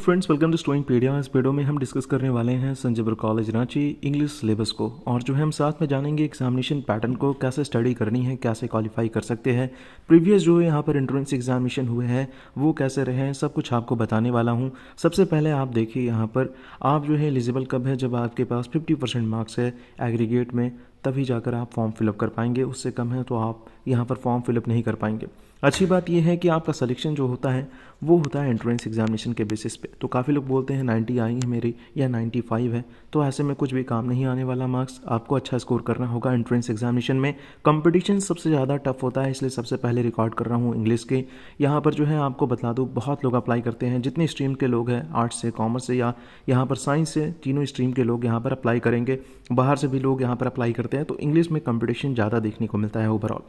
friends welcome to स्टोइंग पीडिया इस पीडियो में हम डिस्कस करने वाले हैं Sanjaypur college Ranchi English syllabus को और जो है हम साथ में जानेंगे एग्जामिनेशन पैटर्न को कैसे स्टडी करनी है कैसे क्वालिफाई कर सकते हैं प्रीवियस जो यहाँ पर एंट्रेंस एग्जामिनेशन हुए हैं वो कैसे रहे हैं सब कुछ आपको बताने वाला हूँ सबसे पहले आप देखिए यहाँ पर आप जो है एलिजिबल कब है जब आपके पास फिफ्टी मार्क्स है एग्रीगेट में तभी जाकर आप फॉर्म फिलअप कर पाएंगे उससे कम है तो आप यहाँ पर फॉर्म फिलअप नहीं कर पाएंगे अच्छी बात यह है कि आपका सिलेक्शन जो होता है वो होता है एंट्रेंस एग्जामिनेशन के बेसिस पे तो काफ़ी लोग बोलते हैं 90 आई है मेरी या 95 है तो ऐसे में कुछ भी काम नहीं आने वाला मार्क्स आपको अच्छा स्कोर करना होगा एंट्रेंस एग्जामिनेशन में कंपटीशन सबसे ज़्यादा टफ होता है इसलिए सबसे पहले रिकॉर्ड कर रहा हूँ इंग्लिश के यहाँ पर जो है आपको बता दूँ बहुत लोग अप्लाई करते हैं जितने स्ट्रीम के लोग हैं आर्ट्स से कॉमर्स से या यहाँ पर साइंस से तीनों स्ट्रीम के लोग यहाँ पर अप्लाई करेंगे बाहर से भी लोग यहाँ पर अप्लाई करते करते हैं तो इंग्लिश में कंपटीशन ज़्यादा देखने को मिलता है ओवरऑल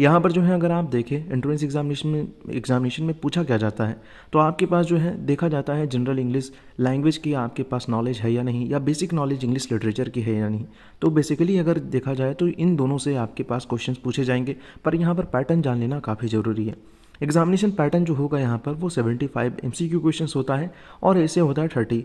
यहाँ पर जो है अगर आप देखें एंट्रेंस एग्जामिनेशन में एग्जामिनेशन में पूछा क्या जाता है तो आपके पास जो है देखा जाता है जनरल इंग्लिश लैंग्वेज की आपके पास नॉलेज है या नहीं या बेसिक नॉलेज इंग्लिश लिटरेचर की है या नहीं तो बेसिकली अगर देखा जाए तो इन दोनों से आपके पास क्वेश्चन पूछे जाएंगे पर यहाँ पर पैटर्न जान लेना काफ़ी ज़रूरी है एग्जामिनेशन पैटर्न जो होगा यहाँ पर वो 75 फाइव एम सी क्वेश्चन होता है और ऐसे होता है थर्टी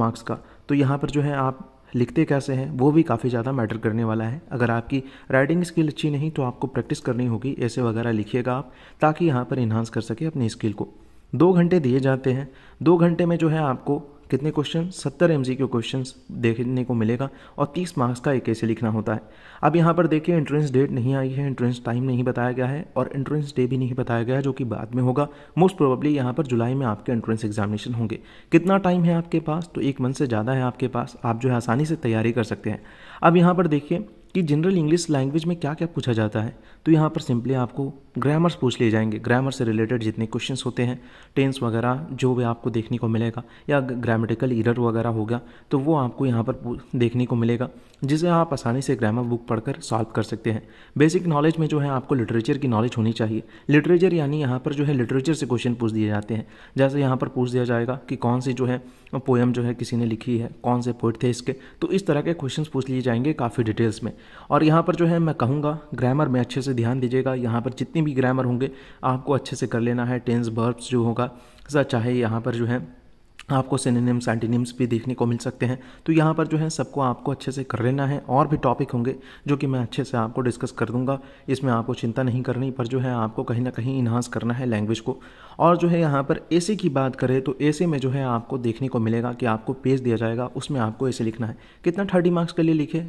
मार्क्स का तो यहाँ पर जो है आप लिखते कैसे हैं वो भी काफ़ी ज़्यादा मैटर करने वाला है अगर आपकी राइटिंग स्किल अच्छी नहीं तो आपको प्रैक्टिस करनी होगी ऐसे वगैरह लिखिएगा आप ताकि यहाँ पर इन्हांस कर सके अपनी स्किल को दो घंटे दिए जाते हैं दो घंटे में जो है आपको कितने क्वेश्चन सत्तर एम के क्वेश्चन देखने को मिलेगा और तीस मार्क्स का एक ऐसे लिखना होता है अब यहाँ पर देखिए एंट्रेंस डेट नहीं आई है एंट्रेंस टाइम नहीं बताया गया है और एंट्रेंस डे भी नहीं बताया गया है जो कि बाद में होगा मोस्ट प्रोबेबली यहाँ पर जुलाई में आपके एंट्रेंस एग्जामिनेशन होंगे कितना टाइम है आपके पास तो एक मंथ से ज़्यादा है आपके पास आप जो है आसानी से तैयारी कर सकते हैं अब यहाँ पर देखिए कि जनरल इंग्लिश लैंग्वेज में क्या क्या पूछा जाता है तो यहाँ पर सिंपली आपको ग्रामर्स पूछ लिए जाएंगे ग्रामर से रिलेटेड जितने क्वेश्चंस होते हैं टेंस वगैरह जो भी आपको देखने को मिलेगा या ग्रामेटिकल इरर वगैरह हो गया तो वो आपको यहाँ पर देखने को मिलेगा जिसे आप आसानी से ग्रामर बुक पढ़कर सॉल्व कर सकते हैं बेसिक नॉलेज में जो है आपको लिटरेचर की नॉलेज होनी चाहिए लिटरेचर यानी यहाँ पर जो है लिटरेचर से क्वेश्चन पूछ दिए जाते हैं जैसे यहाँ पर पूछ दिया जाएगा कि कौन सी जो है पोएम जो है किसी ने लिखी है कौन से पोइट थे इसके तो इस तरह के क्वेश्चन पूछ लिए जाएंगे काफ़ी डिटेल्स में और यहाँ पर जो है मैं कहूँगा ग्रामर में अच्छे से ध्यान दीजिएगा यहाँ पर जितने भी ग्रामर होंगे आपको अच्छे से कर लेना है टेंस बर्ब्स जो होगा चाहे यहाँ पर जो है आपको सिनेम्स एंटीनिम्स भी देखने को मिल सकते हैं तो यहाँ पर जो है सबको आपको अच्छे से कर लेना है और भी टॉपिक होंगे जो कि मैं अच्छे से आपको डिस्कस कर दूंगा इसमें आपको चिंता नहीं करनी पर जो है आपको कहीं ना कहीं इन्हांस करना है लैंग्वेज को और जो है यहाँ पर ऐसे की बात करें तो ऐसे में जो है आपको देखने को मिलेगा कि आपको पेज दिया जाएगा उसमें आपको ऐसे लिखना है कितना थर्टी मार्क्स के लिए लिखे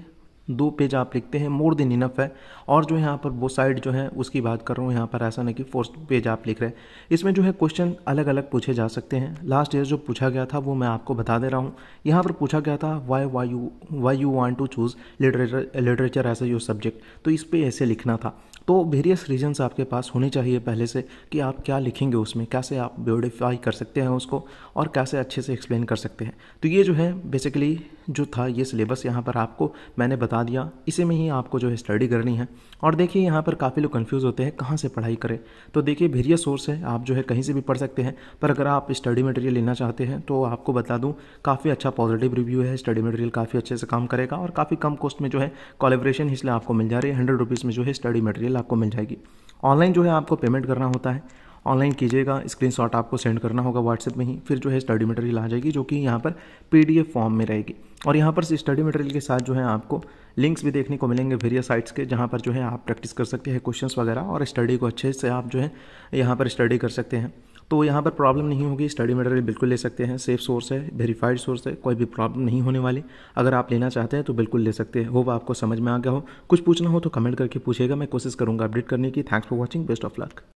दो पेज आप लिखते हैं मोर देन इनफ है और जो यहाँ पर वो साइड जो है उसकी बात कर रहा हूँ यहाँ पर ऐसा नहीं कि फोर्थ पेज आप लिख रहे हैं इसमें जो है क्वेश्चन अलग अलग पूछे जा सकते हैं लास्ट ईयर जो पूछा गया था वो मैं आपको बता दे रहा हूँ यहाँ पर पूछा गया था why why you why you want to choose literature literature as a your subject तो इस पर ऐसे लिखना था तो वेरियस रीजंस आपके पास होने चाहिए पहले से कि आप क्या लिखेंगे उसमें कैसे आप ब्यूटिफाई कर सकते हैं उसको और कैसे अच्छे से एक्सप्लेन कर सकते हैं तो ये जो है बेसिकली जो था ये सिलेबस यहाँ पर आपको मैंने बता दिया इसी में ही आपको जो है स्टडी करनी है और देखिए यहाँ पर काफ़ी लोग कन्फ्यूज़ होते हैं कहाँ से पढ़ाई करें तो देखिए वेरियस सोर्स है आप जो है कहीं से भी पढ़ सकते हैं पर अगर आप स्टडी मटेरियल लेना चाहते हैं तो आपको बता दूँ काफ़ी अच्छा पॉजिटिव रिव्यू है स्टडी मटेरियल काफ़ी अच्छे से काम करेगा और काफ़ी कम कॉस्ट में जो है कॉलेब्रेशन इसलिए आपको मिल जा रही है हंड्रेड रुपीज़ में जो है स्टडी मटेरियल आपको मिल जाएगी ऑनलाइन जो है आपको पेमेंट करना होता है ऑनलाइन कीजिएगा शॉट आपको सेंड करना होगा व्हाट्सएप में ही फिर जो है स्टडी मटेरियल आ जाएगी जो कि यहाँ पर पी फॉर्म में रहेगी और यहाँ पर स्टडी मटेरियल के साथ जो है आपको लिंक्स भी देखने को मिलेंगे वेरियस साइट्स के जहाँ पर जो है आप प्रैक्टिस कर सकते हैं क्वेश्चंस वगैरह और स्टडी को अच्छे से आप जो है यहाँ पर स्टडी कर सकते हैं तो यहाँ पर प्रॉब्लम नहीं होगी स्टडी मटेरियल बिल्कुल ले सकते हैं सेफ सोर्स है वेरीफाइड सोर्स है कोई भी प्रॉब्लम नहीं होने वाली अगर आप लेना चाहते हैं तो बिल्कुल ले सकते हैं होप आपको समझ में आ गया हो कुछ पूछना हो तो कमेंट करके पूछेगा मैं कोशिश करूँगा अपडेट करने की thanks for watching best of luck